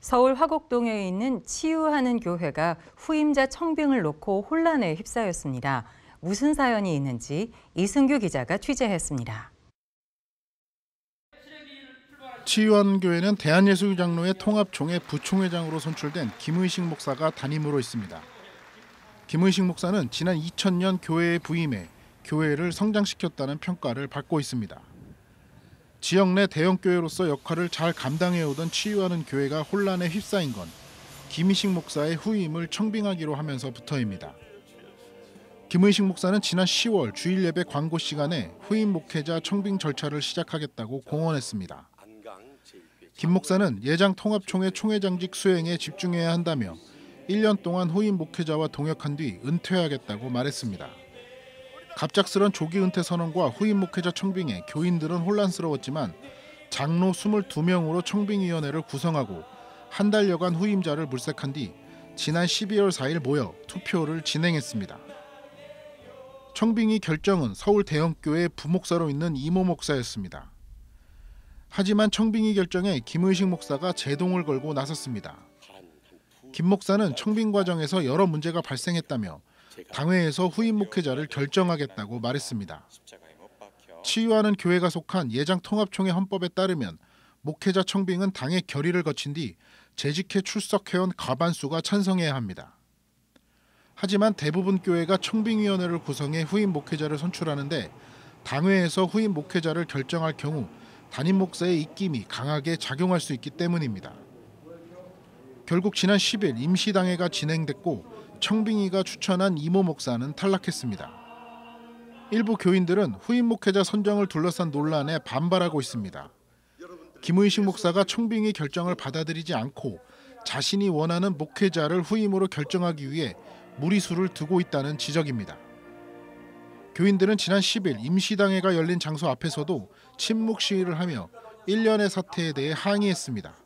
서울 화곡동에 있는 치유하는 교회가 후임자 청빙을 놓고 혼란에 휩싸였습니다. 무슨 사연이 있는지 이승규 기자가 취재했습니다. 치유한 교회는 대한예수장로의 통합총회 부총회장으로 선출된 김의식 목사가 담임으로 있습니다. 김의식 목사는 지난 2000년 교회에 부임해 교회를 성장시켰다는 평가를 받고 있습니다. 지역 내 대형 교회로서 역할을 잘 감당해오던 치유하는 교회가 혼란에 휩싸인 건김의식 목사의 후임을 청빙하기로 하면서부터입니다. 김의식 목사는 지난 10월 주일 예배 광고 시간에 후임 목회자 청빙 절차를 시작하겠다고 공언했습니다. 김 목사는 예장 통합총회 총회장직 수행에 집중해야 한다며 1년 동안 후임 목회자와 동역한 뒤 은퇴하겠다고 말했습니다. 갑작스런 조기 은퇴 선언과 후임 목회자 청빙에 교인들은 혼란스러웠지만 장로 22명으로 청빙위원회를 구성하고 한 달여간 후임자를 물색한 뒤 지난 12월 4일 모여 투표를 진행했습니다. 청빙이 결정은 서울 대형교회 부목사로 있는 이모 목사였습니다. 하지만 청빙이 결정에 김의식 목사가 제동을 걸고 나섰습니다. 김 목사는 청빙 과정에서 여러 문제가 발생했다며 당회에서 후임 목회자를 결정하겠다고 말했습니다. 치유하는 교회가 속한 예장통합총회 헌법에 따르면 목회자 청빙은 당의 결의를 거친 뒤 재직해 출석해온 과반수가 찬성해야 합니다. 하지만 대부분 교회가 청빙위원회를 구성해 후임 목회자를 선출하는데 당회에서 후임 목회자를 결정할 경우 담임 목사의 입김이 강하게 작용할 수 있기 때문입니다. 결국 지난 10일 임시당회가 진행됐고 청빙이가 추천한 이모 목사는 탈락했습니다. 일부 교인들은 후임 목회자 선정을 둘러싼 논란에 반발하고 있습니다. 김의식 목사가 청빙이 결정을 받아들이지 않고 자신이 원하는 목회자를 후임으로 결정하기 위해 무리수를 두고 있다는 지적입니다. 교인들은 지난 10일 임시당회가 열린 장소 앞에서도 침묵 시위를 하며 일련의 사태에 대해 항의했습니다.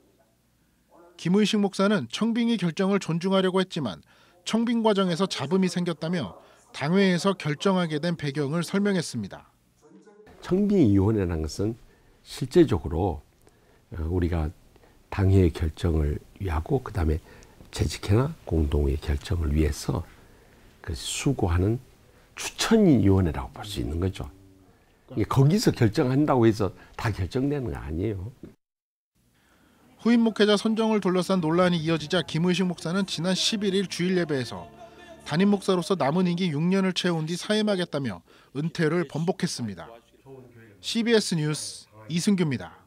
김은식 목사는 청빙이 결정을 존중하려고 했지만 청빙 과정에서 잡음이 생겼다며 당회에서 결정하게 된 배경을 설명했습니다. 청빙위원회라는 것은 실제적으로 어, 우리가 당회의 결정을 위하고 그다음에 재직회나 공동의 결정을 위해서 그 수고하는 추천위원회라고 볼 수 있는 거죠. 거기서 결정한다고 해서 다 결정되는 거 아니에요. 후임 목회자 선정을 둘러싼 논란이 이어지자 김의식 목사는 지난 11일 주일 예배에서 담임 목사로서 남은 임기 6년을 채운 뒤 사임하겠다며 은퇴를 번복했습니다. CBS 뉴스 이승규입니다.